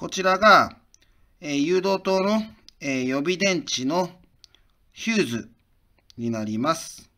こちらが、え誘導灯の、え予備電池のヒューズになります。